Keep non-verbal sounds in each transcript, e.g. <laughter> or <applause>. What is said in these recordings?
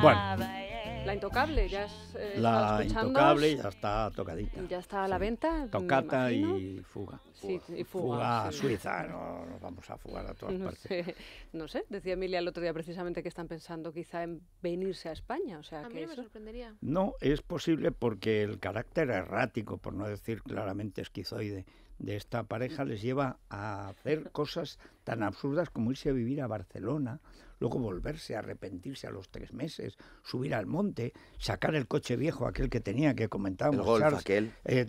Bueno. Eh. La intocable, ya eh, La intocable ya está tocadita. Ya está a la venta. Tocata y fuga. fuga. suiza, no vamos a fugar a todas partes. No sé, decía Emilia el otro día precisamente que están pensando quizá en venirse a España. O sea, que me sorprendería. No, es posible porque el carácter errático, por no decir claramente esquizoide, de esta pareja les lleva a hacer cosas tan absurdas como irse a vivir a Barcelona luego volverse a arrepentirse a los tres meses, subir al monte, sacar el coche viejo, aquel que tenía que comentábamos. El aquel. Eh,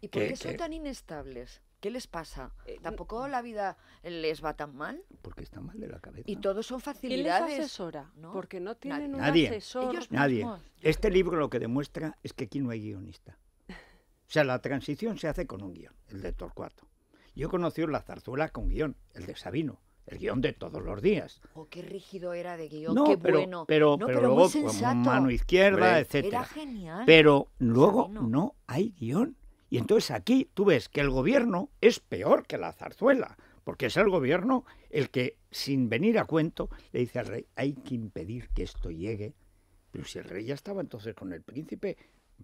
¿Y por qué son tan inestables? ¿Qué les pasa? Eh, ¿Tampoco mm, la vida les va tan mal? Porque están mal de la cabeza. Y todos son facilidades. ¿Quién asesora? Porque no tienen nadie. un asesor. Ellos nadie. Este libro lo que demuestra es que aquí no hay guionista. O sea, la transición se hace con un guión, el de Torcuato. Yo conocí la zarzuela con guión, el de Sabino el guión de todos los días. Oh, qué rígido era de guión, no, qué pero, bueno. no, pero, luego con pues, mano izquierda, etc. Era genial. Pero luego no hay guión. Y entonces aquí tú ves que el gobierno es peor que la zarzuela, porque es el gobierno el que, sin venir a cuento, le dice al rey, hay que impedir que esto llegue. Pero si el rey ya estaba entonces con el príncipe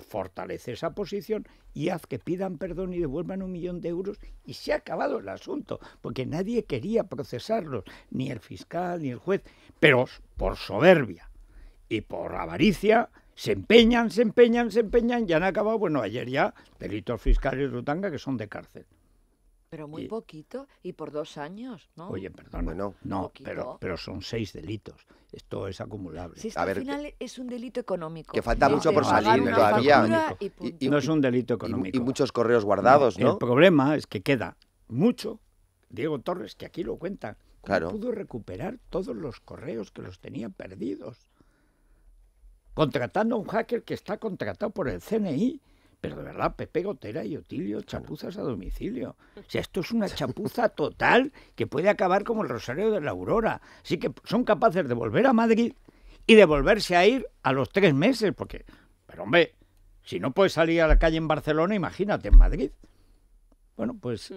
fortalece esa posición y haz que pidan perdón y devuelvan un millón de euros y se ha acabado el asunto, porque nadie quería procesarlos, ni el fiscal ni el juez, pero por soberbia y por avaricia se empeñan, se empeñan, se empeñan y han acabado, bueno, ayer ya delitos fiscales de Utanga que son de cárcel. Pero muy poquito y por dos años, ¿no? Oye, perdón, bueno, no, pero, pero son seis delitos. Esto es acumulable. Si es al final es un delito económico. Que falta mucho por salir todavía. Y, no es un delito económico. Y, muchos correos guardados, no, El problema es que queda mucho. Diego Torres, que aquí lo cuenta, claro. pudo recuperar todos los correos que los tenía perdidos. Contratando a un hacker que está contratado por el CNI pero de verdad, Pepe Gotera y Otilio, chapuzas a domicilio. <laughs> O sea, esto es una chapuza total que puede acabar como el Rosario de la Aurora. Así que son capaces de volver a Madrid y de volverse a ir a los tres meses, porque, pero hombre, si no puedes salir a la calle en Barcelona, imagínate en Madrid. Bueno, pues... Mm.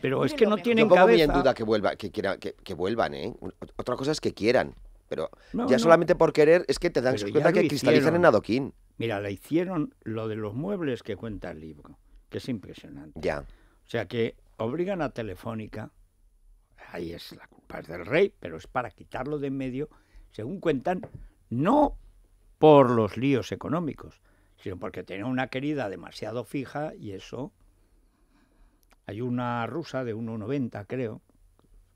Pero es que no tienen Yo pongo cabeza. en duda que, vuelva, que, quiera, que, vuelvan, ¿eh? Otra cosa es que quieran. Pero ya solamente por querer es que te dan cuenta que cristalizan en adoquín. Mira, la hicieron lo de los muebles que cuenta el libro, que es impresionante. Ya. O sea que obligan a Telefónica, ahí es la culpa del rey, pero es para quitarlo de en medio, según cuentan, no por los líos económicos, sino porque tenía una querida demasiado fija y eso. Hay una rusa de 1,90, creo,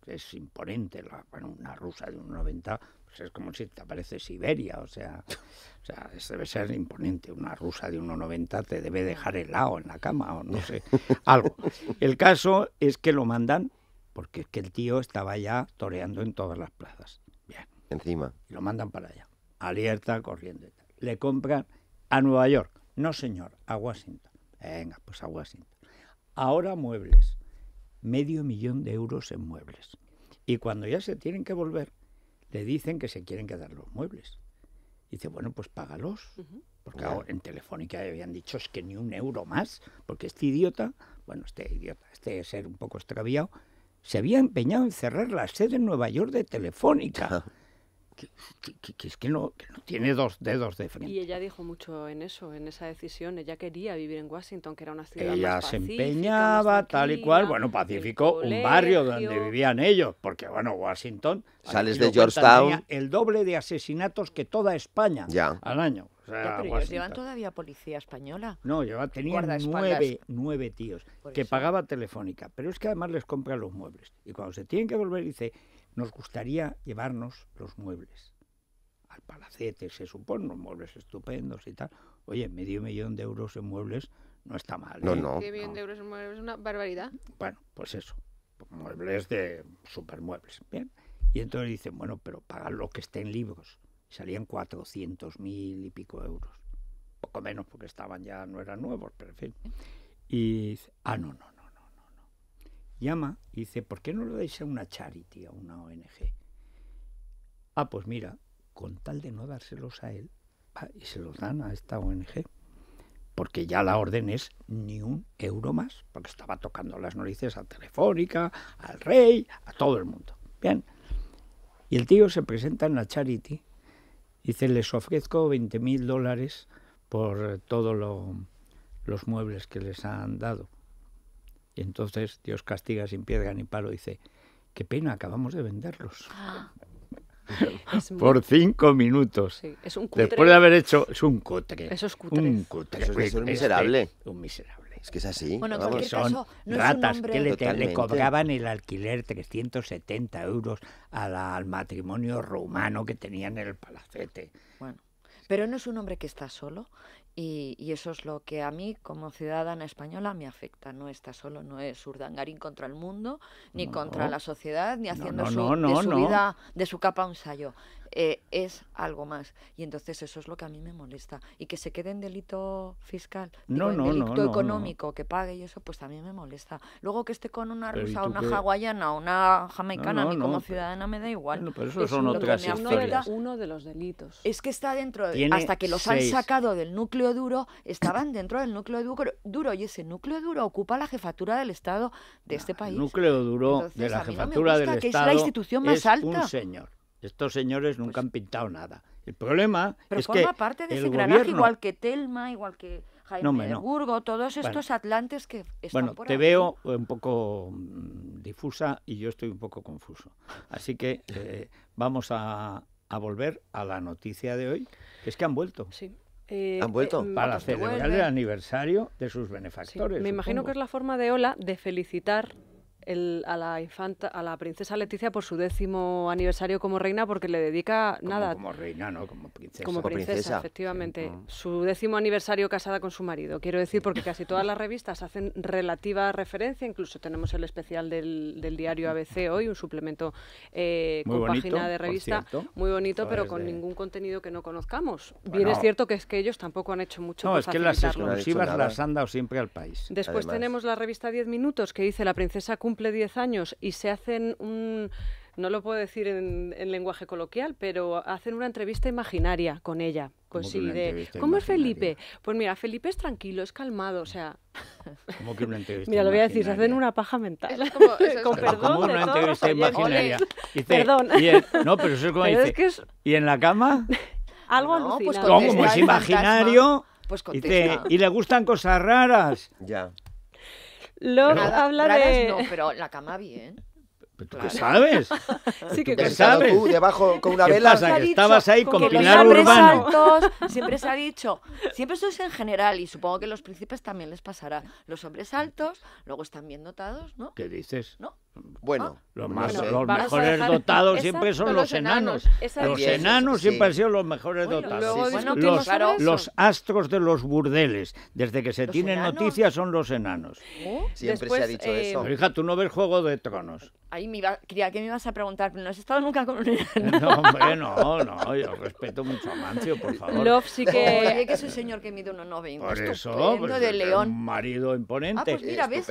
es imponente, la, una rusa de 1,90 pues es como si te aparece Siberia, o sea, o sea, debe ser imponente. Una rusa de 1,90 te debe dejar helado en la cama o no sé, algo. El caso es que lo mandan porque es que el tío estaba ya toreando en todas las plazas. Bien. Encima. Y lo mandan para allá. Alerta, corriendo. Le compran a Nueva York. No, señor, a Washington. Venga, pues a Washington. Ahora muebles. Medio millón de euros en muebles. Y cuando ya se tienen que volver, le dicen que se quieren quedar los muebles. dice, bueno, pues págalos. Porque en Telefónica habían dicho es que ni un euro más, porque este idiota, bueno, este idiota, este ser un poco extraviado, se había empeñado en cerrar la sede en Nueva York de Telefónica que, es que no, tiene dos dedos de frente. Y ella dijo mucho en eso, en esa decisión. Ella quería vivir en Washington, que era una ciudad Ella se empeñaba, tal y cual. Bueno, Pacífico, un barrio donde vivían ellos, porque bueno, Washington... Sales de Georgetown. El doble de asesinatos que toda España al año. llevan todavía policía española. No, lleva, nueve, nueve tíos que pagaba telefónica. Pero es que además les compra los muebles. Y cuando se tienen que volver, dice, nos gustaría llevarnos los muebles. Al palacete, se supone, los muebles estupendos y tal. Oye, medio millón de euros en muebles no está mal. no. ¿eh? Medio millón de euros en muebles es una barbaridad. Bueno, pues eso. Muebles de supermuebles. Bien. Y entonces dicen, bueno, pero paga lo que esté en libros. Salían 400 mil y pico euros. Poco menos porque estaban ya, no eran nuevos, pero en fin. Y ah, no, no, llama y dice, ¿por qué no lo dais a una charity, a una ONG? Ah, pues mira, con tal de no dárselos a él, y se los dan a esta ONG, porque ya la orden es ni un euro más, porque estaba tocando las narices a Telefónica, al rey, a todo el mundo. Bien, y el tío se presenta en la charity, y dice, les ofrezco 20.000 mil dólares por todos los muebles que les han dado. Y entonces Dios castiga sin piedra ni palo, dice, qué pena, acabamos de venderlos. <gasps> por cinco minutos. Después de haber hecho, es un cutre. Eso es cutre. Un cutre. es un este miserable. un miserable. Es que es así. Bueno, son ratas que le, cobraban el alquiler 370 euros al matrimonio romano que tenían en el palacete. Bueno, pero no es un hombre que está solo, y, eso es lo que a mí, como ciudadana española, me afecta. No está solo, no es Urdangarín contra el mundo, ni contra la sociedad, ni haciendo su, de su vida, de su capa un sayo. Eh, es algo más. Y entonces eso es lo que a mí me molesta. Y que se quede en delito fiscal, en delito económico, que pague y eso, pues también me molesta. Luego que esté con una rusa, una hawaiana o una jamaicana, a mí como ciudadana me da igual. pero eso, son otras uno de, uno de los delitos. Es que está dentro, hasta que los han sacado del núcleo duro, estaban dentro del núcleo duro, y ese núcleo duro ocupa la jefatura del Estado de este país. El núcleo duro de la jefatura del Estado es la institución más alta. señor estos señores nunca pues han pintado nada. El problema pero es forma parte de ese granaje, igual que Telma, igual que Jaime no, todos estos atlantes que están Bueno, te veo eh, un poco mm, difusa y yo estoy un poco confuso. Así que eh, vamos a, volver a la noticia de hoy, que es que han vuelto. Sí. Eh, han vuelto para mm, celebrar el aniversario de sus benefactores. Me imagino que es la forma de Ola de felicitar a la infanta, a la princesa Leticia por su décimo aniversario como reina, porque le dedica nada. Como reina, ¿no? Como princesa. Como princesa, efectivamente. Su décimo aniversario casada con su marido. Quiero decir, porque casi todas las revistas hacen relativa referencia, incluso tenemos el especial del, diario ABC hoy, un suplemento eh, con página de revista. Muy bonito, pero con ningún contenido que no conozcamos. Bien es cierto que es que ellos tampoco han hecho mucho. No, es que las exclusivas las han dado siempre al país. Después tenemos la revista 10 minutos que dice la princesa Cum cumple 10 años y se hacen un, no lo puedo decir en, en, lenguaje coloquial, pero hacen una entrevista imaginaria con ella. Pues sí, de, ¿Cómo es Felipe? Pues mira, Felipe es tranquilo, es calmado, o sea... <laughs> ¿Cómo que una entrevista Mira, lo voy a decir, se hacen una paja mental. es como, como, ¿cómo una entrevista imaginaria? Dice, <laughs> perdón. Y no, pero eso es como dice, ¿y en la cama? <laughs> Algo no, pues alucinante. Pues ¿Cómo? es imaginario, pues y le gustan cosas raras. Ya. Lo habla de... no, pero la cama bien. tú qué sabes? <laughs> Sí, que ¿Tú sabes? Tú debajo con una vela. que estabas ahí con, Urbano. siempre se ha dicho, <laughs> siempre es en general y supongo que los príncipes también les pasará. Los hombres altos luego están bien dotados, ¿no? ¿Qué dices? ¿No? Bueno, ah. los, más, mejores dotados siempre son los, enanos. Los enanos siempre han sido los mejores dotados. Los, astros de los burdeles, desde que se tienen noticias, son los enanos. ¿Eh? Siempre se ha dicho eso. Eh, pero hija, tú no ves Juego de Tronos. Ahí me iba, que me ibas a preguntar, ¿no has estado nunca con un enano? No, hombre, no, no, yo respeto mucho a Mancio, por favor. Love sí que... Oye, que señor que mide 1,90. Por eso, pues, de un marido imponente. Ah, pues mira, ¿ves?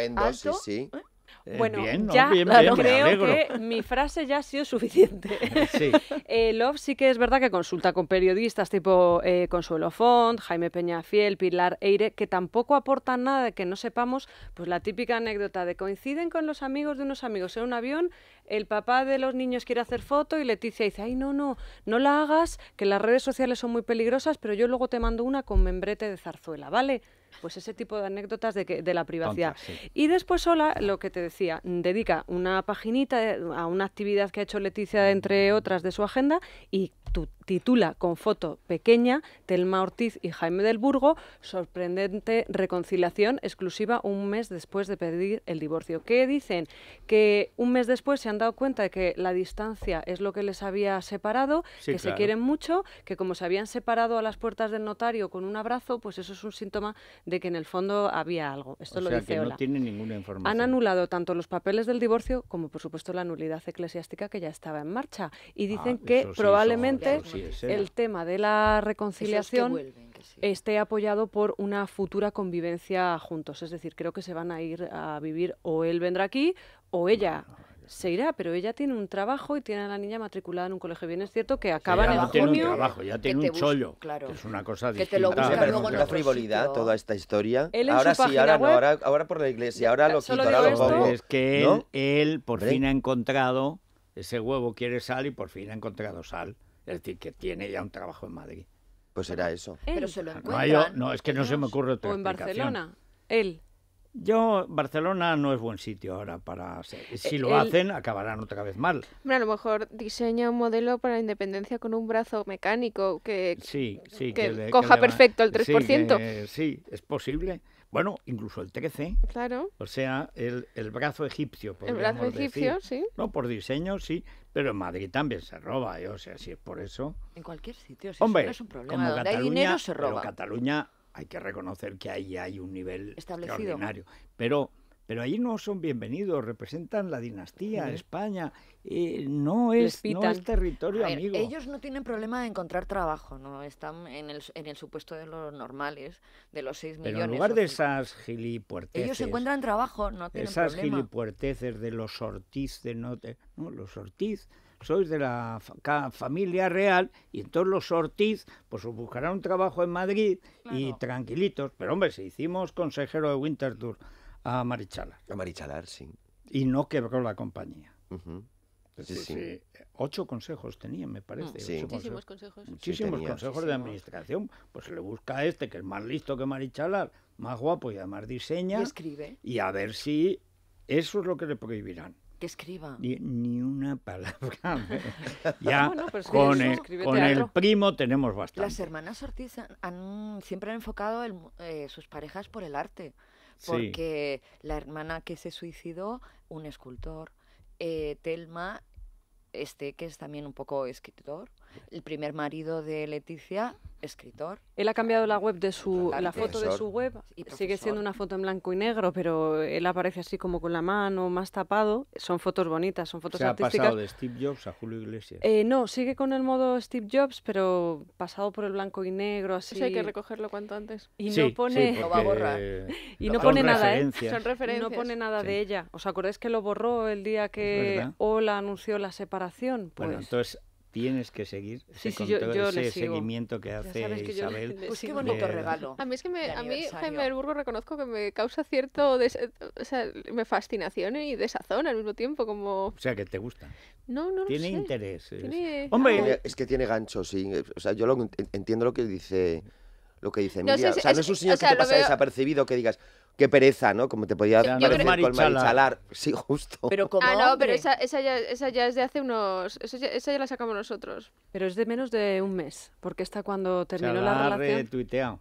sí, ¿Eh? Eh, bueno, ya creo que mi frase ya ha sido suficiente. <laughs> <laughs> Eh, Love sí que es verdad que consulta con periodistas tipo eh, Consuelo Font, Jaime Fiel, Pilar Eire, que tampoco aportan nada de que no sepamos, pues la típica anécdota de coinciden con los amigos de unos amigos en un avión, el papá de los niños quiere hacer foto y Leticia dice, ay, no, no, no la hagas, que las redes sociales son muy peligrosas, pero yo luego te mando una con membrete de zarzuela, ¿vale? Pues ese tipo de anécdotas de, que, de la privacidad. Y después Sola, lo que te decía, dedica una paginita eh, a una actividad que ha hecho Leticia, entre otras, de su agenda y tú titula con foto pequeña Telma Ortiz y Jaime del Burgo, sorprendente reconciliación exclusiva un mes después de pedir el divorcio. ¿Qué dicen? Que un mes después se han dado cuenta de que la distancia es lo que les había separado, que se quieren mucho, que como se habían separado a las puertas del notario con un abrazo, pues eso es un síntoma de que en el fondo había algo. Esto lo sea, dice que no ninguna información. Han anulado tanto los papeles del divorcio como por supuesto la nulidad eclesiástica que ya estaba en marcha y dicen ah, que probablemente el tema de la reconciliación esté apoyado por una futura convivencia juntos. Es decir, creo que se van a ir a vivir o él vendrá aquí o ella. Ah, se irá, pero ella tiene un trabajo y tiene a la niña matriculada en un colegio. Bien, es cierto que acaban en junio. Tiene un trabajo, ya tiene un chollo. es una cosa que te lo ah, la frivolidad toda esta historia. ahora sí, ahora no, ahora, por la iglesia, ahora lo quito, Es que él, por fin ha encontrado ese huevo quiere sal y por fin ha encontrado sal. Es decir, que tiene ya un trabajo en Madrid. Pues será eso. Pero lo No, es que no se me ocurre otra O en Barcelona, él. Yo, Barcelona no es buen sitio ahora para... Si eh, lo hacen, acabarán otra vez mal. a lo mejor diseña un modelo para la independencia con un brazo mecánico que, que, coja perfecto el 3%. Sí, sí, es posible. Bueno, incluso el 13. Claro. O sea, el, brazo egipcio. El brazo egipcio, sí. No, por diseño, sí. Pero en Madrid también se roba, ¿eh? o sea, si es por eso. En cualquier sitio, si Hombre, eso no es un problema. Como Cataluña, hay se roba. Pero Cataluña hay que reconocer que ahí hay un nivel extraordinario. Pero pero allí no son bienvenidos, representan la dinastía, España, eh, no, es, no territorio amigo. Ellos no tienen problema de encontrar trabajo, no están en el, en el supuesto de los normales, de los 6 millones. Pero en lugar de esas gilipuerteces... Ellos encuentran trabajo, no tienen esas problema. Esas gilipuerteces de los Ortiz de Note... No, los Ortiz sois de la familia real y entonces los Ortiz pues buscarán un trabajo en Madrid y tranquilitos. Pero hombre, si hicimos consejero de Winterthur a Marichalar. A Marichalar, sí. Y no quebró la compañía. Ocho consejos tenía, me parece. Muchísimos mm, consejos. Muchísimos consejos de administración. Pues le busca a este, que es más listo que Marichalar, más guapo y además diseña. Y escribe. Y a ver si eso es lo que le prohibirán. Que escriba. Ni, una palabra. <laughs> <laughs> ya con, el, primo tenemos bastante. Las hermanas Ortiz siempre han enfocado eh, sus parejas por el arte porque la hermana que se suicidó, un escultor, eh, Telma, este que es también un poco escritor, el primer marido de Leticia, escritor. Él ha cambiado la web de su la foto de su web. Sigue siendo una foto en blanco y negro, pero él aparece así como con la mano más tapado. Son fotos bonitas, son fotos o ha pasado de Steve Jobs a Julio Iglesias? Eh, no, sigue con el modo Steve Jobs, pero pasado por el blanco y negro así. Eso hay que recogerlo cuanto antes. Y no pone y no pone nada, No pone nada de ella. ¿Os acordáis que lo borró el día que Ola anunció la separación? Bueno, pues entonces tienes que seguir sí, ese, ese seguimiento que hace Isabel. es pues que regalo. A mí es que a mí Jaime del Burgo reconozco que me causa cierto, o sea, me fascinación y desazón al mismo tiempo como. O sea, que te gusta. No, no Tiene interés. Hombre, es que tiene gancho, sí. O sea, yo lo, entiendo lo que dice lo que dice Emilia. o sea, no es un señor que, te pasa desapercibido que digas, qué pereza, ¿no? Como te podía dar parecer con Marichalar. <laughs> Sí, justo. Pero ah, no, pero esa, ya, esa, ya, es de hace unos... Esa ya, la sacamos nosotros. Pero es de menos de un mes, porque está cuando terminó la, relación. Retuiteado.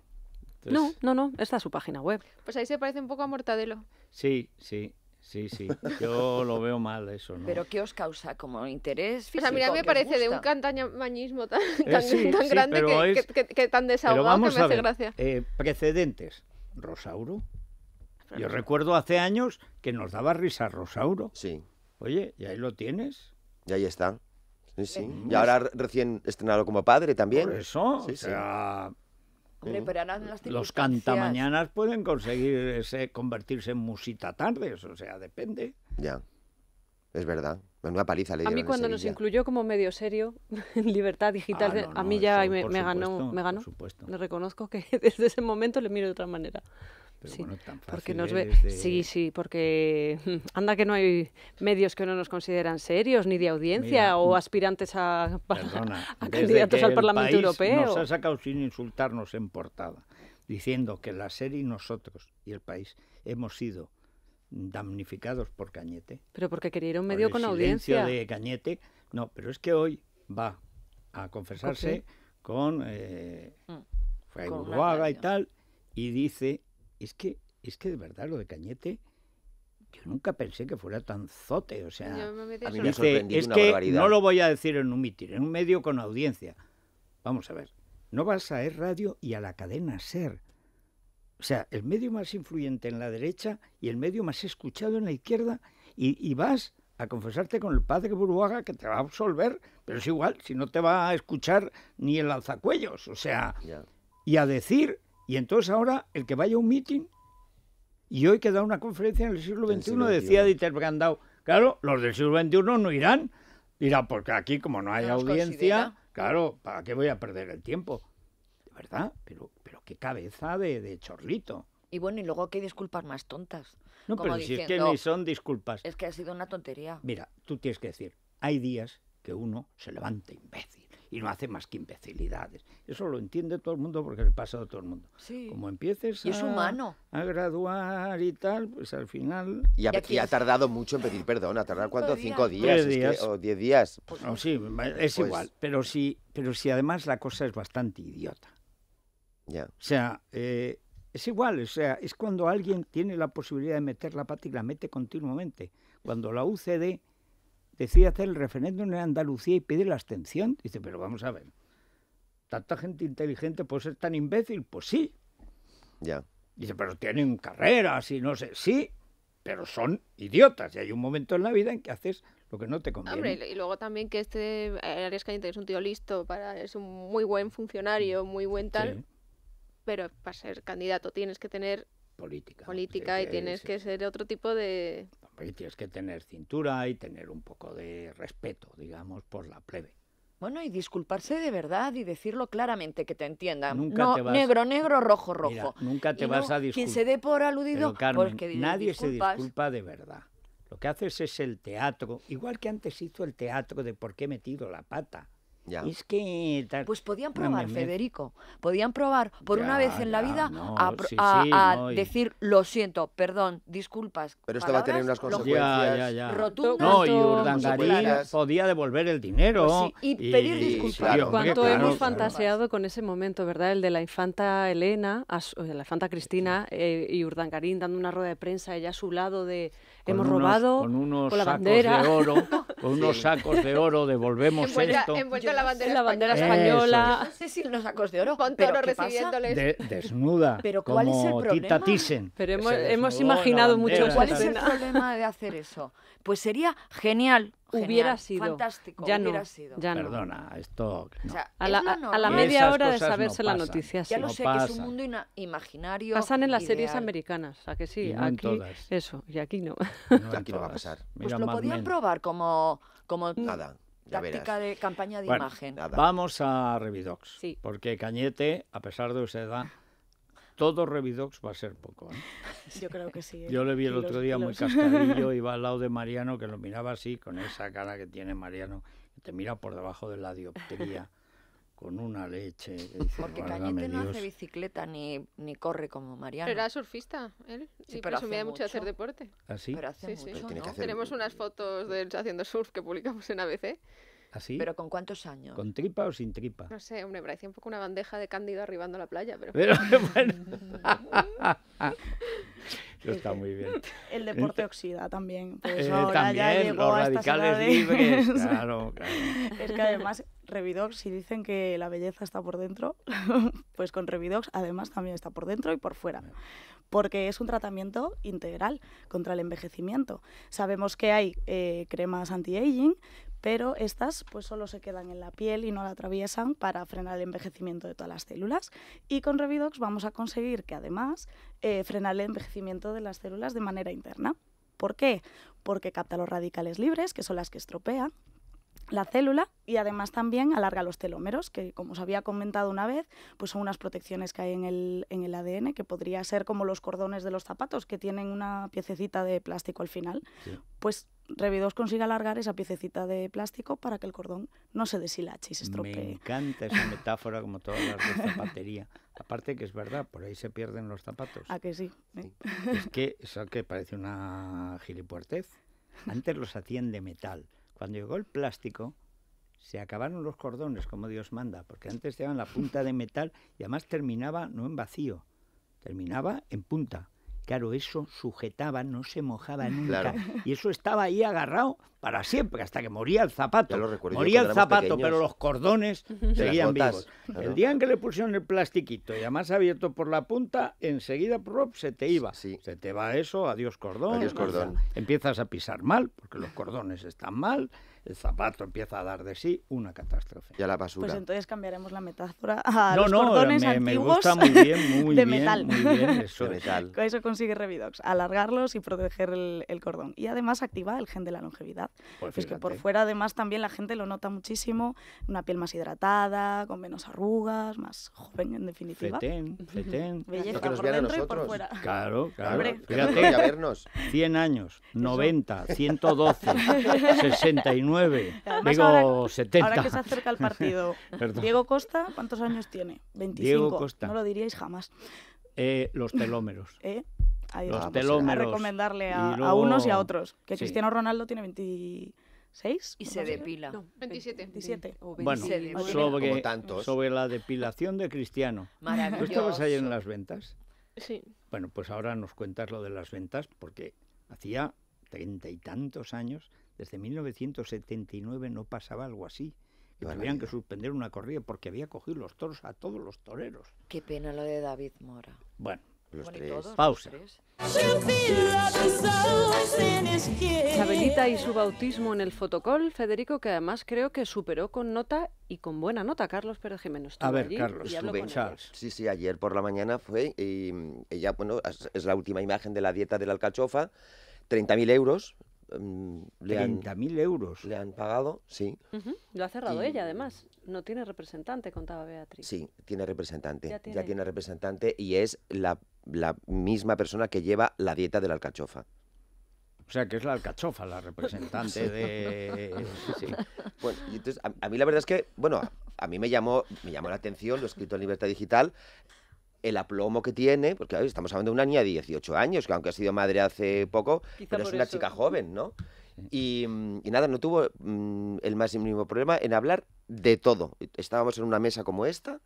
No, no, no, está su página web. Pues ahí se parece un poco a Mortadelo. Sí, sí, Sí, sí, <laughs> yo lo veo mal eso, ¿no? ¿Pero qué os causa? ¿Como interés físico? O sea, mira, a me parece de un cantañamañismo tan, eh, grande que, tan desahogado que me hace gracia. Eh, precedentes. Rosauro, yo recuerdo hace años que nos daba risa Rosauro. Sí. Oye, y ahí lo tienes. Y ahí está. Sí, sí. Y ahora recién estrenado como padre también. Por eso, o los cantamañanas pueden conseguir convertirse en musita tarde o sea, depende. Ya, es verdad. Una paliza A mí cuando nos incluyó como medio serio <laughs> en Libertad Digital, ah, a mí ya me, ganó, me ganó. reconozco que <laughs> desde ese momento le miro de otra manera sí, porque nos Sí, sí, porque <laughs> anda que no hay medios que no nos consideran serios, ni de audiencia, o aspirantes a, <laughs> candidatos al Parlamento Europeo. Nos ha sacado sin insultarnos en portada, diciendo que la serie nosotros y el país hemos sido damnificados por Cañete. Pero porque quería un medio con audiencia. de Cañete. No, pero es que hoy va a confesarse con eh, mm, y tal, y dice es que, es que de verdad lo de Cañete, yo nunca pensé que fuera tan zote. O sea, es que no lo voy a decir en un mitin, en un medio con audiencia. Vamos a ver, no vas a ser Radio y a la cadena Ser. O sea, el medio más influyente en la derecha y el medio más escuchado en la izquierda, y, vas a confesarte con el padre Buruaga que te va a absolver, pero es igual, si no te va a escuchar ni el alzacuellos, o sea, y a decir y entonces ahora el que vaya a un meeting y hoy que da una conferencia en el siglo XXI, decía Dieter Brandau, claro, los del siglo XXI no irán, Dirá, porque aquí como no hay audiencia, claro, ¿para qué voy a perder el tiempo? De verdad, pero, pero qué cabeza de, de chorlito. Y bueno, y luego que hay disculpas más tontas. No, pero si es que ni son disculpas. Es que ha sido una tontería. Mira, tú tienes que decir, hay días que uno se levanta imbécil y no hace más que imbecilidades. Eso lo entiende todo el mundo porque le pasa a todo el mundo. Como empieces es a, humano. a graduar y tal, pues al final... Y, ha tardado mucho en pedir perdón, ha tardado cuánto, cinco días, o diez días. no, pues oh, sí, es pues igual, pero si, pero si además la cosa es bastante idiota. Ya. O sea, eh, es igual, o sea, es cuando alguien tiene la posibilidad de meter la pata y la mete continuamente. Cuando la UCD Decide hacer el referéndum en Andalucía y pide la abstención. Dice, pero vamos a ver, ¿tanta gente inteligente puede ser tan imbécil? Pues sí. Ya. Dice, pero tienen carreras y no sé. Sí, pero son idiotas. Y hay un momento en la vida en que haces lo que no te conviene. y luego también que este Arias Cañete es un tío listo, para, es un muy buen funcionario, mm. muy buen tal. Pero para ser candidato tienes que tener política. Política y tienes que ser otro tipo de tienes que tener cintura y tener un poco de respeto, digamos, por la plebe. Bueno, y disculparse de verdad y decirlo claramente, que te entiendan. negro, negro, rojo, rojo. nunca te vas a disculpar. Quien se dé por aludido, nadie se disculpa de verdad. Lo que haces es el teatro, igual que antes hizo el teatro de por qué he metido la pata. Pues podían probar, Federico. Podían probar por una vez en la vida a, decir lo siento, perdón, disculpas. Pero esto va a tener unas consecuencias ya, No, y Urdangarín podía devolver el dinero. Pues y, pedir disculpas. Cuánto hemos fantaseado con ese momento, ¿verdad? El de la infanta Elena, eh, la infanta Cristina eh, y Urdangarín dando una rueda de prensa, ella a su lado de hemos robado con unos la sacos bandera. de oro, <laughs> con unos sacos de oro, devolvemos envuelta, esto. Envuelta la bandera, la bandera española. Es. No sé si sacos de oro. oro recibiéndoles. desnuda. <laughs> Pero ¿cuál es el problema? Pero hemos, hemos imaginado mucho. ¿Cuál es el problema de hacer eso? Pues sería genial hubiera sido. Fantástico, ya no, sido. Perdona, esto. a, la, media hora de saberse la noticia. Ya lo sé, que es un mundo imaginario. Pasan en las series americanas, ¿a que sí? aquí, Eso, y aquí no. aquí no <laughs> va a pasar. pues lo podían probar como, como mm. táctica de campaña de imagen. Vamos a Revidox. Porque Cañete, a pesar de su edad, todo Revidox va a ser poco. ¿eh? <laughs> Yo creo que sí. ¿eh? Yo le vi el otro día muy <laughs> cascadillo y al lado de Mariano que lo miraba así, con esa cara que tiene Mariano, que te mira por debajo de la dioptería, <laughs> con una leche. Porque Cañete no hace bicicleta ni, ni corre como Mariano. era surfista, él. Sí, y presumía mucho hacer deporte. ¿Así? ¿Ah, sí, sí. Tenemos unas fotos de él haciendo surf que publicamos en ABC. ¿Así? ¿Ah, ¿Pero con cuántos años? ¿Con tripa o sin tripa? No sé, hombre, parecía un poco una bandeja de cándido arribando a la playa, pero... pero <laughs> <laughs> bueno. <laughs> está muy bien. El deporte oxida también. Pues ahora ya llegó los radicales libres, claro, claro. Es que además Revidox, si dicen que la belleza está por dentro, pues con Revidox además también está por dentro y por fuera. Porque es un tratamiento integral contra el envejecimiento. Sabemos que hay eh, cremas anti-aging, pero estas pues solo se quedan en la piel y no la atraviesan para frenar el envejecimiento de todas las células. Y con Revidox vamos a conseguir que además eh, frenar el envejecimiento de las células de manera interna. ¿Por qué? Porque capta los radicales libres, que son las que estropean, la célula y además también alarga los telómeros, que como os había comentado una vez, pues son unas protecciones que hay en el, ADN, que podría ser como los cordones de los zapatos, que tienen una piececita de plástico al final. Pues Revidos consigue alargar esa piececita de plástico para que el cordón no se deshilache y se estropee. Me encanta esa metáfora, como todas las de zapatería. Aparte que es verdad, por ahí se pierden los zapatos. ¿A que sí? Es que eso que parece una gilipuertez. Antes los hacían de metal cuando llegó el plástico, se acabaron los cordones, como Dios manda, porque antes llevaban la punta de metal y además terminaba no en vacío, terminaba en punta. Claro, eso sujetaba, no se mojaba <laughs> nunca. Y eso estaba ahí agarrado para siempre, hasta que moría el zapato. moría el zapato, pero los cordones seguían vivos. El día en que le pusieron el plastiquito y además abierto por la punta, enseguida prop, se te iba. Se te va eso, adiós cordón. cordón. empiezas a pisar mal, porque los cordones están mal el zapato empieza a dar de sí, una catástrofe. ya la basura. Pues entonces cambiaremos la metáfora a los cordones me, gusta muy bien, <laughs> <laughs> de metal. eso, consigue Revidox, alargarlos y proteger el, cordón. Y además activa el gen de la longevidad. porque es pues que por fuera además también la gente lo nota muchísimo, una piel más hidratada, con menos arrugas, más joven en definitiva. Fetén, Belleza por dentro y por fuera. Claro, <laughs> claro. Hombre. 100 años, 90, 112, 69 digo ahora, 70. Ahora que se acerca el partido, <laughs> Diego Costa, ¿cuántos años tiene? 25. Diego Costa. No lo diríais jamás. Eh, los telómeros. <laughs> Eh, los telómeros. A recomendarle a, unos y a otros. Que Cristiano Ronaldo tiene 26 y se depila. No, 27. bueno, sobre, sobre, la depilación de Cristiano. Maravilloso. ¿Tú estabas ahí en las ventas? Sí. Bueno, pues ahora nos cuentas lo de las ventas porque hacía treinta y tantos años desde 1979 no pasaba algo así. Y tuvieran que suspender una corrida porque había cogido los toros a todos los toreros. Qué pena lo de David Mora. Bueno, los tres. Pausa. y su bautismo en el fotocol, Federico, que además creo que superó con nota y con buena nota Carlos Pérez Jiménez. A ver, Carlos, estuve Sí, sí, ayer por la mañana fue y ella, bueno, es la última imagen de la dieta de la alcachofa. 30.000 euros Mm, le euros. Le han pagado, sí. Lo ha cerrado ella, además. No tiene representante, contaba Beatriz. Sí, tiene representante. Ya tiene, representante y es la, misma persona que lleva la dieta de la alcachofa. O sea, que es la alcachofa la representante <laughs> de... <laughs> Bueno, entonces, a, mí la verdad es que, bueno, a, mí me llamó, me llamó la atención, lo escrito en Libertad Digital, el aplomo que tiene, porque estamos hablando de una niña de 18 años, que aunque ha sido madre hace poco, pero es una chica joven, ¿no? Mm, y, nada, no tuvo mm, el más mínimo problema en hablar de todo. Estábamos en una mesa como esta,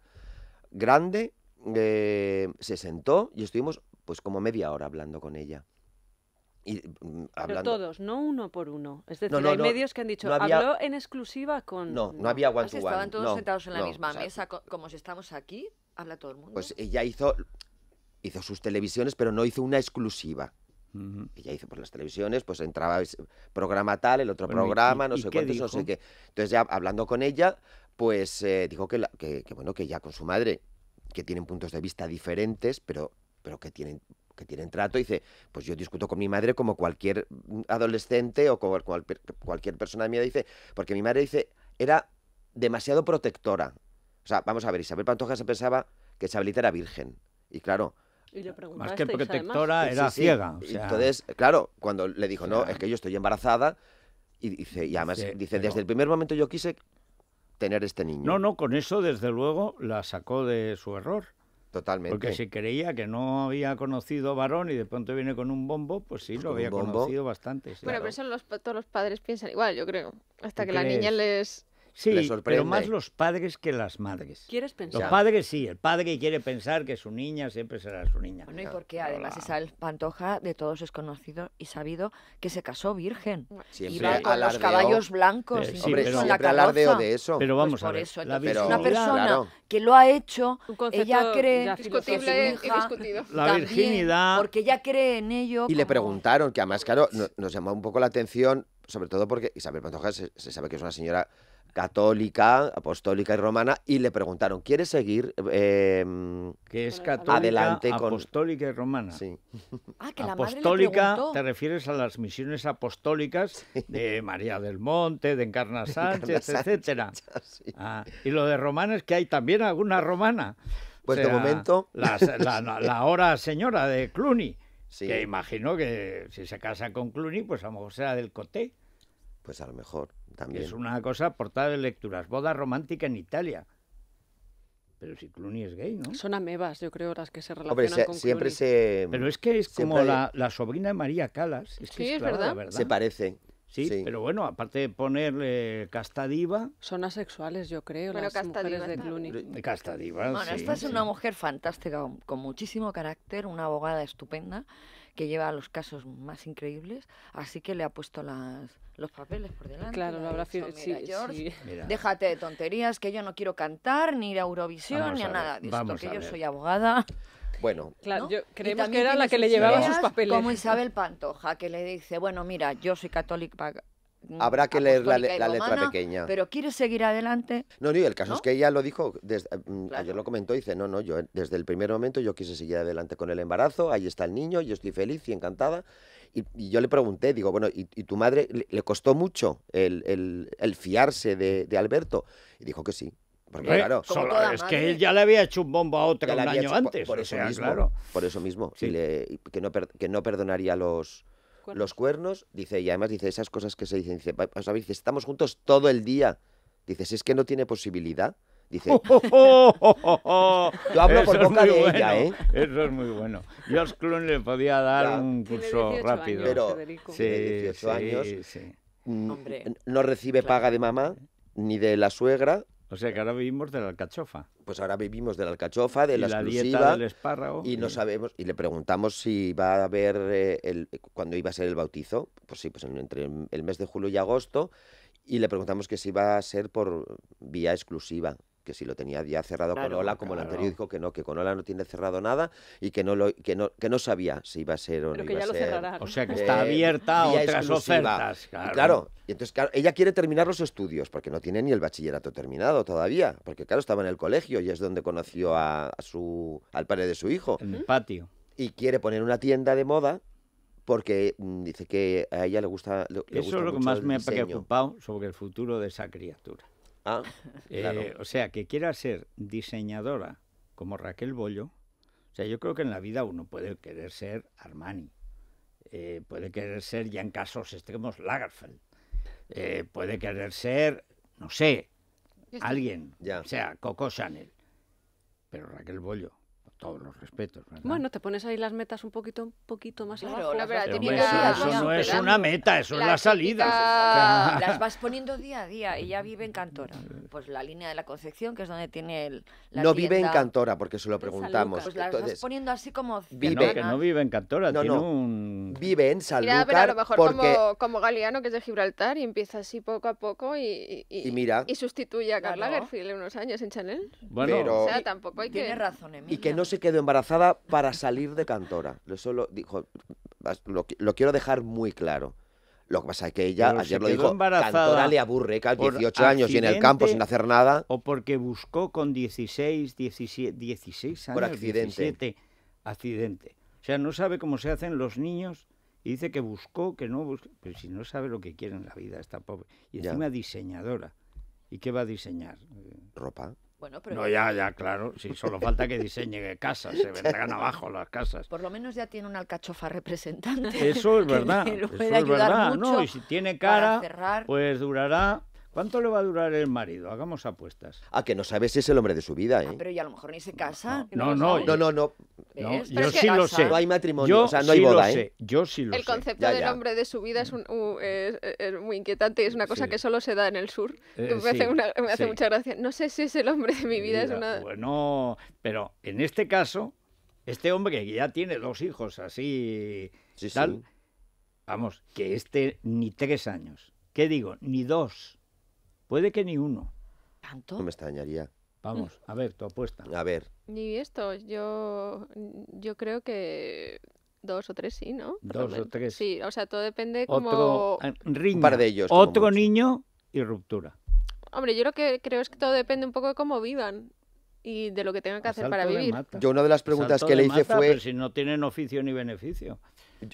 grande, eh, se sentó y estuvimos pues como media hora hablando con ella. Y, mm, Pero todos, no uno por uno. Es decir, hay medios que han dicho, habló en exclusiva con... No, no, había one to one. Estaban todos sentados en la misma mesa, como si estamos aquí, habla todo el mundo. Pues ella hizo, hizo sus televisiones, pero no hizo una exclusiva. Ella hizo por pues, las televisiones, pues entraba programa tal, el otro programa, no sé cuántos, no sé qué. Entonces ya hablando con ella, pues eh, dijo que, que, bueno, que ya con su madre, que tienen puntos de vista diferentes, pero, pero que tienen que tienen trato, dice, pues yo discuto con mi madre como cualquier adolescente o como cualquier, cualquier persona mía, dice, porque mi madre dice, era demasiado protectora o sea, vamos a ver, Isabel Pantoja se pensaba que Chablita era virgen. Y claro, más que protectora era ciega. Entonces, claro, cuando le dijo, no, es que yo estoy embarazada, y dice, y además dice, desde el primer momento yo quise tener este niño. No, no, con eso desde luego la sacó de su error. Totalmente. Porque si creía que no había conocido varón y de pronto viene con un bombo, pues sí, pues lo había conocido bastante. Bueno, pero eso los, todos los padres piensan igual, yo creo. Hasta que la niña les, Sí, pero más los padres que las madres. ¿Quieres pensar? Los padres sí, el padre quiere pensar que su niña siempre será su niña. Bueno, y porque además Isabel Pantoja de todos es conocido y sabido que se casó virgen. Siempre Iba con los caballos blancos, eh, hombre, pero, de eso. Pero pues vamos a ver. Eso, la una persona que lo ha hecho, ella cree... Discutible y e discutido. <laughs> La virginidad... Porque ella cree en ello... Y le preguntaron, que además, claro, nos llamó un poco la atención, sobre todo porque Isabel Pantoja se sabe que es una señora católica, apostólica y romana, y le preguntaron, ¿quieres seguir? Eh, que es católica, adelante apostólica y romana. Sí. Ah, apostólica, te refieres a las misiones apostólicas de María del Monte, de Encarna Sánchez, etcétera. <laughs> Ah, y lo de romana es que hay también alguna romana. Pues de momento... <laughs> La, hora señora de Cluny. Que imagino que si se casa con Cluny, pues a lo mejor será del Coté. Pues a lo mejor también. Es una cosa portada de lecturas, boda romántica en Italia. Pero si Cluny es gay, ¿no? Son amebas, yo creo, las que se relacionan Hombre, siempre se... Pero es que es como la, sobrina de María Calas. Es que sí, es, verdad. Se parece. Sí, pero bueno, aparte de ponerle castadiva... Son asexuales, yo creo, las mujeres de Clooney. Castadiva, Bueno, esta es una mujer fantástica, con muchísimo carácter, una abogada estupenda, que lleva los casos más increíbles, así que le ha puesto las los papeles por delante. Claro, no habrá sí, George, déjate de tonterías, que yo no quiero cantar, ni ir a Eurovisión, ni a, nada de yo soy abogada. Bueno, claro, yo creemos que era la que le llevaba sus papeles. Como Isabel Pantoja, que le dice, bueno, mira, yo soy católica. Mm, habrá que leer la, letra pequeña. Pero quiero seguir adelante? No, no, el caso es que ella lo dijo, mm, ayer lo comentó, dice, no, no, yo eh, desde el primer momento yo quise seguir adelante con el embarazo, ahí está el niño, yo estoy feliz y encantada. Y, yo le pregunté, digo, bueno, ¿y, tu madre le, costó mucho el, fiarse de, de Alberto? Y dijo que sí, porque, claro, es que él ya le había hecho un bombo a otro un año antes. Por, eso mismo, por eso mismo. que, no perdonaría los cuernos. los cuernos. Dice, y además dice esas cosas que se dicen. Dice, estamos juntos todo el día. Dices, es que no tiene posibilidad. Dice. Oh, oh, oh, Yo hablo por boca de ella, ¿eh? Eso es muy bueno. George Clooney le podía dar un curso rápido. Pero, sí, 18 años. Mm, no recibe paga de mamá ni de la suegra. O sea que ahora vivimos de la alcachofa. Pues ahora vivimos de la alcachofa, de la, exclusiva. del espárrago. Y no sabemos, y le preguntamos si va a haber eh, el, cuando iba a ser el bautizo. Pues sí, pues entre el mes de julio y agosto. Y le preguntamos que si va a ser por vía exclusiva que si lo tenía ya cerrado con Ola, como el anterior dijo que no, que con Ola no tiene cerrado nada y que no lo, que no, que no sabía si iba a ser o no iba ser. O sea que eh, está abierta a otras ofertas. Claro. Y entonces claro, ella quiere terminar los estudios, porque no tiene ni el bachillerato terminado todavía, porque claro, estaba en el colegio y es donde conoció a, su, al padre de su hijo. En el patio. Y quiere poner una tienda de moda porque mm, dice que a ella le gusta. Eso es lo que más me ha preocupado sobre el futuro de esa criatura. Ah, eh, o sea, que quiera ser diseñadora como Raquel Bollo, o sea, yo creo que en la vida uno puede querer ser Armani, eh, puede querer ser, ya en casos extremos, Lagerfeld, eh, puede querer ser, no sé, alguien, o sea, Coco Chanel, pero Raquel Bollo todos los respetos. Bueno, te pones ahí las metas un poquito, un poquito más eso, no es una meta, eso es la salida. <laughs> Las vas poniendo día a día y ya vive en Cantora. Pues la línea de la Concepción, que es donde tiene el, la No vive en Cantora, porque se lo preguntamos. Pues las vas poniendo así como... Vive, que no, vive en Cantora, no, tiene un... Vive en Sanlúcar como, como, Galeano, que es de Gibraltar, y empieza así poco a poco y, y, mira, y sustituye a Carla unos años en Chanel. Bueno, o sea, tampoco hay que... razón, Emilia. Y que se quedó embarazada para salir de cantora. Eso lo dijo, lo, quiero dejar muy claro. Lo que pasa es que ella ayer lo dijo, cantora le aburre, que 18 años y en el campo sin hacer nada. O porque buscó con 16, 17, 16 años, por accidente. 17, accidente. O sea, no sabe cómo se hacen los niños y dice que buscó, que no buscó. Pero si no sabe lo que quiere en la vida esta pobre. Y encima diseñadora. ¿Y qué va a diseñar? ¿Ropa? No, ya, ya, claro. sí, solo falta que diseñe <laughs> casas, se vendrán abajo las casas. Por lo menos ya tiene una alcachofa representante. Eso es <laughs> verdad. Eso es verdad. y si tiene cara, pues durará ¿Cuánto le va a durar el marido? Hagamos apuestas. Ah, que no sabes si es el hombre de su vida, ¿eh? Ah, pero ya a lo mejor ni se casa. No, no, no, no, no. yo sí lo sé. No hay matrimonio, o sea, no hay boda, lo ¿eh? Yo sí lo sé. El concepto del hombre de su vida es, muy inquietante y es una cosa que solo se da en el sur. Eh, me, hace, mucha gracia. No sé si es el hombre de mi vida, Bueno, pero en este caso, este hombre que ya tiene dos hijos así, tal, vamos, que este ni tres años. ¿Qué digo? Ni dos Puede que ni uno. ¿Tanto? No me extrañaría. Vamos, mm. a ver, tu apuesta. A ver. Ni esto, yo, yo creo que dos o tres sí, ¿no? dos o tres. Sí, o sea, todo depende como... Eh, un par de ellos. Otro niño y ruptura. Hombre, yo lo que creo es que todo depende un poco de cómo vivan y de lo que tengan que hacer para vivir. Yo una de las preguntas que le hice fue... si no tienen oficio ni beneficio.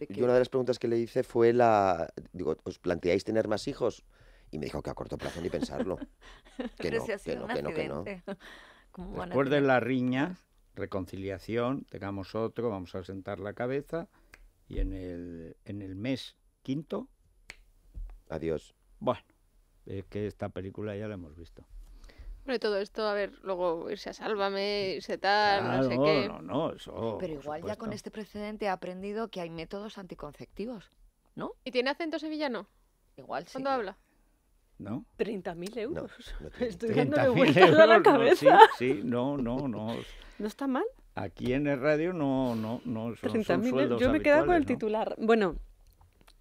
yo una de las preguntas que le hice fue la... Digo, ¿os planteáis tener más hijos? Y me dijo que a corto plazo ni pensarlo. Que no, que no, que no, <laughs> Después la riña, reconciliación, tengamos otro, vamos a sentar la cabeza y en el, en el mes quinto... Adiós. Bueno, es que esta película ya la hemos visto. Bueno, todo esto, a ver, luego irse a Sálvame, irse tal, no sé qué. No, no, eso, Pero igual ya con este precedente ha aprendido que hay métodos anticonceptivos, ¿no? ¿Y tiene acento sevillano? Igual sí. ¿Cuándo habla? ¿no? 30.000 euros. <laughs> Estoy dándole euros, a la cabeza. sí, sí, no, no, no. ¿No está mal? Aquí en el radio no, no, no son, son euros Yo me quedo con el titular. Bueno,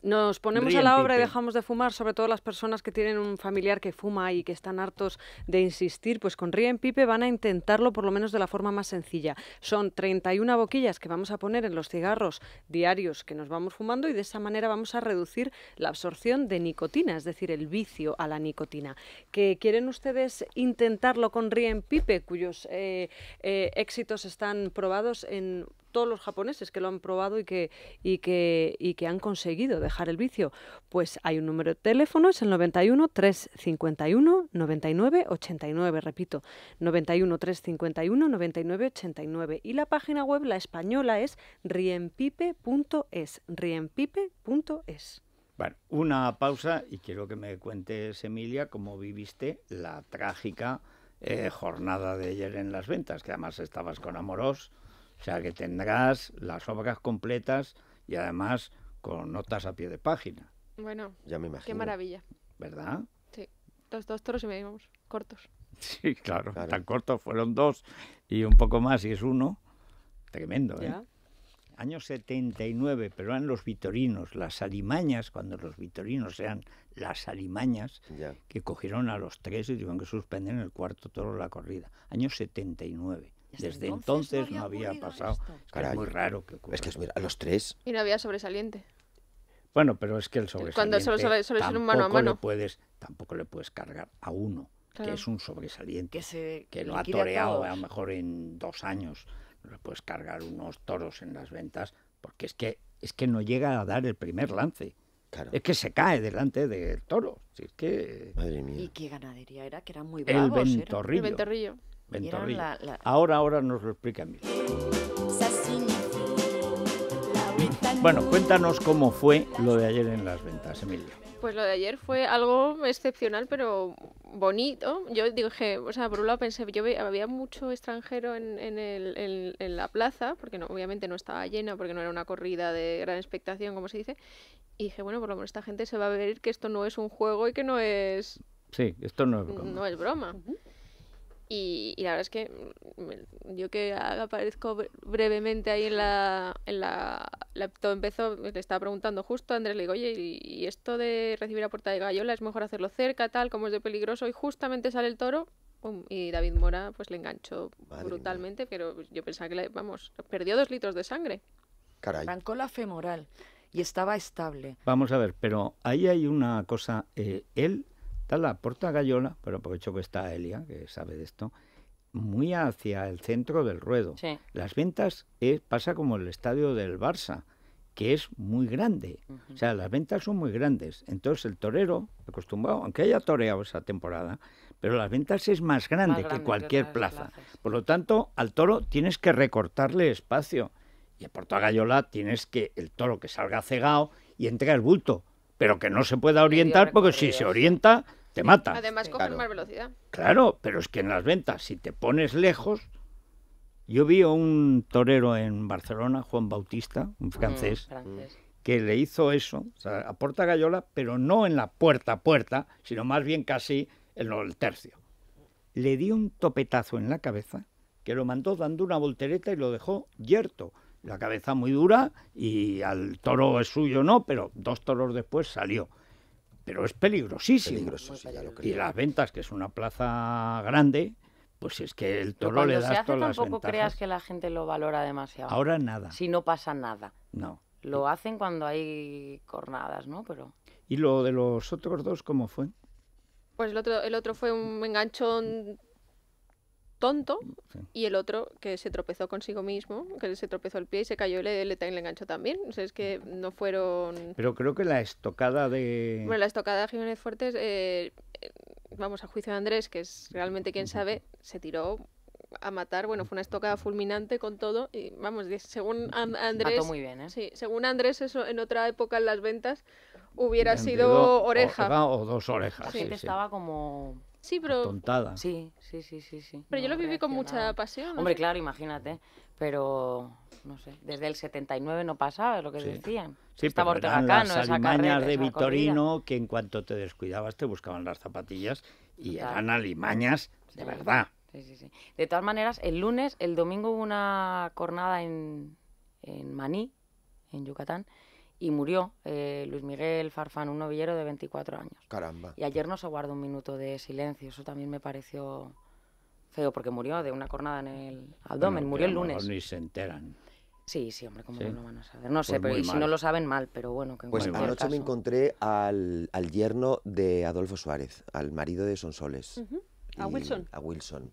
nos ponemos a la obra y dejamos de fumar, sobre todo las personas que tienen un familiar que fuma y que están hartos de insistir, pues con en Pipe van a intentarlo por lo menos de la forma más sencilla. Son 31 boquillas que vamos a poner en los cigarros diarios que nos vamos fumando y de esa manera vamos a reducir la absorción de nicotina, es decir, el vicio a la nicotina. ¿Qué quieren ustedes intentarlo con Ríen Pipe, cuyos eh, eh, éxitos están probados en todos los japoneses que lo han probado y que, y que, y que han conseguido dejar el vicio? Pues hay un número de teléfono, es el 91 351 99 89, repito, 91 351 99 89. Y la página web, la española, es riempipe.es, riempipe.es. Bueno, una pausa y quiero que me cuentes, Emilia, cómo viviste la trágica eh, jornada de ayer en las ventas, que además estabas con Amorós. O sea que tendrás las obras completas y además con notas a pie de página. Bueno, ya me imagino. Qué maravilla. ¿Verdad? Sí, los dos toros y medio, cortos. <laughs> Sí, claro, tan cortos fueron dos y un poco más y es uno. Tremendo, ¿eh? Año 79, pero eran los vitorinos, las alimañas, cuando los vitorinos sean las alimañas, que cogieron a los tres y tuvieron que suspender en el cuarto toro la corrida. Año 79. Desde entonces, no había, pasado. es muy raro que ocurra. Es que Los tres. Y no había sobresaliente. Bueno, pero es que el sobresaliente. Cuando solo un mano a mano. puedes, tampoco le puedes cargar a uno, que es un sobresaliente. Que, se lo ha toreado a, lo mejor en dos años. No le puedes cargar unos toros en las ventas, porque es que, es que no llega a dar el primer lance. Claro. Es que se cae delante del toro. que... Madre mía. ¿Y qué ganadería era? Que era muy bravos. El ventorrillo. Ventorrilla. Ahora, ahora nos lo explica mí. Bueno, cuéntanos cómo fue lo de ayer en las ventas, Emilio. Pues lo de ayer fue algo excepcional, pero bonito. Yo dije, o sea, por un lado pensé, yo había mucho extranjero en, la plaza, porque no, obviamente no estaba llena, porque no era una corrida de gran expectación, como se dice. Y dije, bueno, por lo menos esta gente se va a ver que esto no es un juego y que no es... Sí, esto no es broma. No es broma. Y, la verdad es que yo que aparezco brevemente ahí en la, en la, todo empezó, le estaba preguntando justo a Andrés, le digo, oye, y, esto de recibir a puerta de gallola es mejor hacerlo cerca, tal, como es de peligroso, y justamente sale el toro, y David Mora pues le enganchó brutalmente, pero yo pensaba que, le, vamos, perdió dos litros de sangre. Caray. Arrancó la femoral y estaba estable. Vamos a ver, pero ahí hay una cosa, eh, él Está la Porta Gallola, pero aprovecho que está Elia, que sabe de esto, muy hacia el centro del ruedo. Las ventas es, eh, pasa como el estadio del Barça, que es muy grande. O sea, las ventas son muy grandes. Entonces el torero, acostumbrado, aunque haya toreado esa temporada, pero las ventas es más grande, que cualquier plaza. Por lo tanto, al toro tienes que recortarle espacio. Y a Porta Gallola tienes que el toro que salga cegado y entre el bulto, pero que no se pueda orientar porque si se orienta mata. Además, cogen más velocidad. Claro, pero es que en las ventas, si te pones lejos. Yo vi a un torero en Barcelona, Juan Bautista, un francés, mm, que le hizo eso, a Porta Gallola, pero no en la puerta a puerta, sino más bien casi en el tercio. Le dio un topetazo en la cabeza que lo mandó dando una voltereta y lo dejó yerto. La cabeza muy dura y al toro es suyo no, pero dos toros después salió pero es peligrosísimo. Peligroso, Y las ventas, que es una plaza grande, pues es que el toro le da todas las Tampoco creas que la gente lo valora demasiado. Ahora nada. Si no pasa nada. No. Lo hacen cuando hay cornadas, ¿no? Pero. ¿Y lo de los otros dos cómo fue? Pues el otro, el otro fue un enganchón tonto mm, y el otro que se tropezó consigo mismo, que se tropezó el pie y se cayó y le, le enganchó también. O sea, es que mm. no fueron... Pero creo que la estocada de... Bueno, la estocada de Jiménez Fuertes, eh, eh, vamos, a juicio de Andrés, que es realmente quien sabe, se tiró a matar, bueno, fue una estocada fulminante con todo y vamos, según Andrés... Mató muy bien, ¿eh? Sí, según Andrés, eso en otra época en las ventas hubiera sido oreja. O, dos orejas. sí, estaba como Sí, pero... Tontada. Sí, sí, sí, sí, Pero yo lo viví con mucha pasión. Hombre, claro, imagínate. Pero, no sé, desde el 79 no pasaba, lo que decían. Sí, Estaba pero eran las alimañas de Vitorino que en cuanto te descuidabas te buscaban las zapatillas y eran alimañas de verdad. Sí, sí, sí. De todas maneras, el lunes, el domingo hubo una cornada en, en Maní, en Yucatán, y murió eh, Luis Miguel Farfán, un novillero de 24 años. Caramba. Y ayer no se guardó un minuto de silencio, eso también me pareció feo, porque murió de una cornada en el abdomen, murió el lunes. Ni se enteran. Sí, sí, hombre, cómo no van a saber. No pues sé, pero si no lo saben, mal, pero bueno. Que pues anoche me encontré al, yerno de Adolfo Suárez, al marido de Sonsoles. A Wilson. A Wilson.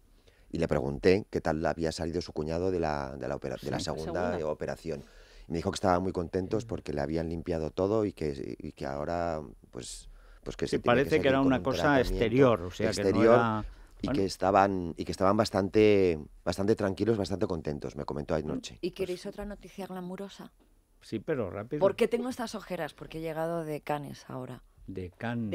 Y le pregunté qué tal había salido su cuñado de la, de la, segunda, operación me dijo que estaban muy contentos porque le habían limpiado todo y que, que ahora, pues, pues que se parece que, era una cosa exterior, o sea, que era... Y, que estaban, y que estaban bastante, bastante tranquilos, bastante contentos, me comentó Noche. ¿Y pues queréis otra noticia glamurosa? Sí, pero rápido. ¿Por qué tengo estas ojeras? Porque he llegado de Canes ahora de Cannes.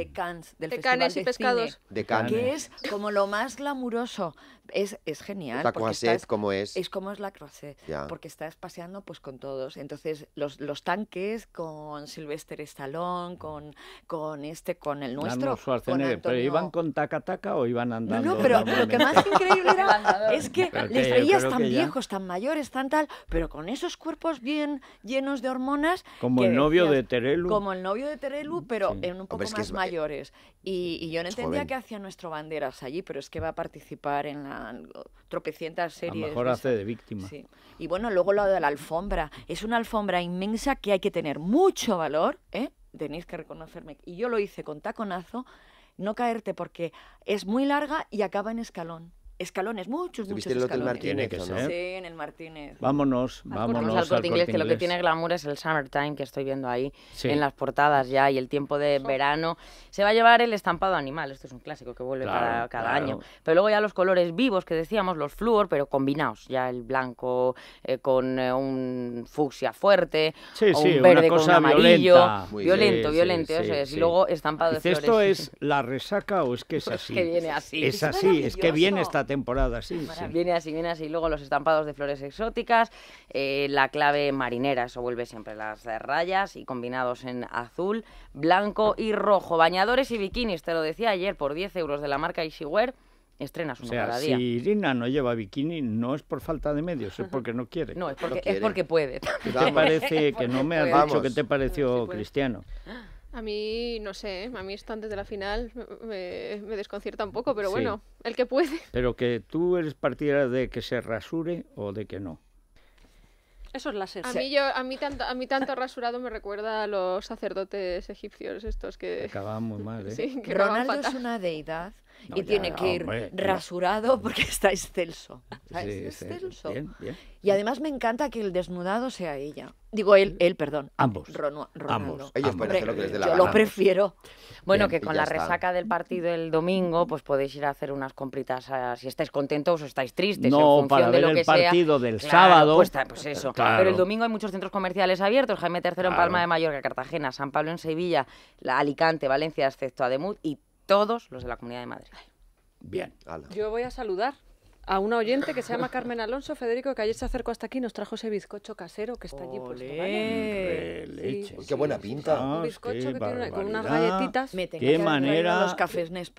De de y Pescados. de Que es como lo más glamuroso. Es, genial. es? Es como es la croisette. Porque estás paseando pues con todos. Entonces, los, los tanques con Sylvester Stallone, con, con este, con el nuestro. Con ¿Pero iban con taca-taca o iban andando? No, pero lo que más increíble era <laughs> es que les veías tan viejos, tan mayores, tan tal, pero con esos cuerpos bien llenos de hormonas. Como el novio de Terelu. Como el novio de Terelu, pero en un poco más eh, mayores. Y, yo no entendía qué que hacían nuestro banderas allí, pero es que va a participar en la tropecientas series. mejor hace de víctima. Y bueno, luego lo de la alfombra. Es una alfombra inmensa que hay que tener mucho valor, ¿eh? tenéis que reconocerme. Y yo lo hice con taconazo, no caerte porque es muy larga y acaba en escalón escalones, muchos, muchos escalones. En el Martínez, Sí, en el Martínez. Vámonos, vámonos, al, corte, inglés, que lo que tiene glamour es el summertime que estoy viendo ahí en las portadas ya y el tiempo de verano. Se va a llevar el estampado animal, esto es un clásico que vuelve cada, año. Pero luego ya los colores vivos que decíamos, los flúor, pero combinados, ya el blanco eh, con eh, un fucsia fuerte, sí, sí, un verde una cosa amarillo, violenta. violento, violento, Y luego estampado de flores. ¿Esto es la resaca o es que es <laughs> así? es que viene así. Es así, es que viene esta temporada, sí, sí. Viene así, viene así. Luego los estampados de flores exóticas, eh, la clave marinera, eso vuelve siempre las rayas y combinados en azul, blanco y rojo. Bañadores y bikinis, te lo decía ayer, por 10 euros de la marca Ishiwear estrenas uno cada día. Si Irina no lleva bikini, no es por falta de medios, es porque no quiere. No, es porque, puede. ¿Qué te parece? <laughs> que no me has dicho qué te pareció Cristiano. A mí, no sé, ¿eh? a mí esto antes de la final me, desconcierta un poco, pero bueno, el que puede. <laughs> Pero que tú eres partida de que se rasure o de que no. Eso es la A mí, yo, a mí, tanto, a mí tanto rasurado me recuerda a los sacerdotes egipcios estos que... Acababan muy mal, ¿eh? <laughs> Sí, que Ronaldo es una deidad y tiene que ir rasurado <laughs> porque está excelso. Está excelso. Y además me encanta que el desnudado sea ella. Digo, él, él perdón. Ambos. ambos. Ellos lo que Yo lo prefiero. Bueno, que con la resaca del partido el domingo, pues podéis ir a hacer unas compritas ah, si estáis contentos o estáis tristes. en función para ver el partido del sábado. Pues, pues eso. Pero el domingo hay muchos centros comerciales abiertos. Jaime III en Palma de Mallorca, Cartagena, San Pablo en Sevilla, la Alicante, Valencia, excepto Ademut y todos los de la Comunidad de Madrid. Bien. Yo voy a saludar a una oyente que se llama Carmen Alonso Federico, que ayer se acercó hasta aquí y nos trajo ese bizcocho casero que está allí puesto. qué buena pinta. un que con unas galletitas. qué <laughs> manera.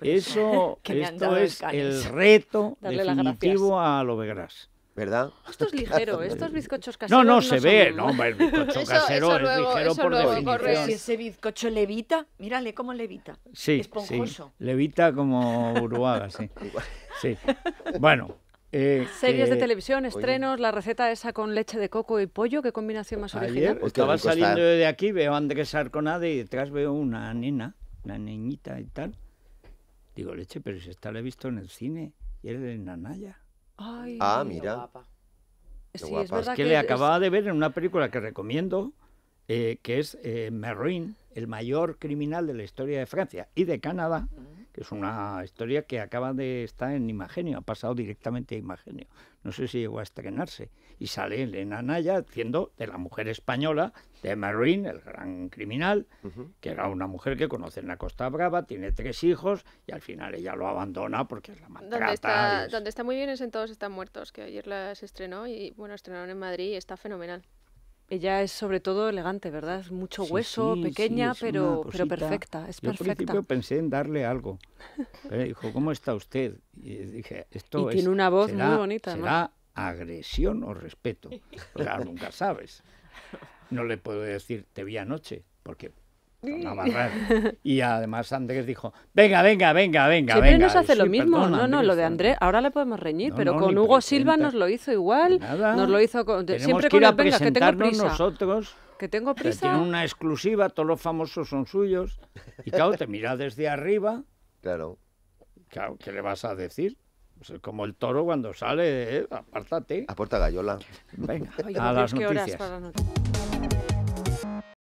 Eso, esto es el reto definitivo a lo ¿verdad? Esto es <laughs> ligero, estos bizcochos caseros. No, no, se ve, no, el bizcocho casero es ligero por definición. ese bizcocho levita, mírale cómo levita. Sí, esponjoso. Levita como uruguay sí. sí. Bueno. Eh, Series de eh, televisión, estrenos, la receta esa con leche de coco y pollo, qué combinación más original. Estaba saliendo de aquí, veo a Andrés Arconade y detrás veo una nena, una niñita y tal. Digo, leche, pero si esta la he visto en el cine y es de Nanaya. Ay, ah, mira. Es, que, le acababa de ver en una película que recomiendo, eh, que es eh, Merrin, el mayor criminal de la historia de Francia y de Canadá que es una historia que acaba de estar en Imagenio, ha pasado directamente a Imagenio. No sé si llegó a estrenarse. Y sale Elena Anaya haciendo de la mujer española, de marín el gran criminal, que era una mujer que conoce en la Costa Brava, tiene tres hijos y al final ella lo abandona porque es la maltrata. Donde está, donde está muy bien es en Todos están muertos, que ayer las estrenó y bueno, estrenaron en Madrid y está fenomenal. Ella es sobre todo elegante, ¿verdad? Es mucho hueso, pequeña, pero, pero perfecta. Es perfecta. Al principio pensé en darle algo. <laughs> Eh, dijo, ¿cómo está usted? Y dije, esto y tiene una voz muy bonita, ¿será agresión o respeto? <laughs> O nunca sabes. No le puedo decir, te vi anoche, porque y además Andrés dijo, venga, venga, venga, venga. Siempre nos hace lo mismo. no, no, lo de Andrés, ahora le podemos reñir, pero con Hugo Silva nos lo hizo igual. Nos lo hizo siempre que con que tengo prisa. nosotros. Que tengo prisa. Tiene una exclusiva, todos los famosos son suyos. Y claro, te mira desde arriba. Claro. ¿qué le vas a decir? Pues como el toro cuando sale, eh, apártate. Aporta gallola. Venga, a las noticias.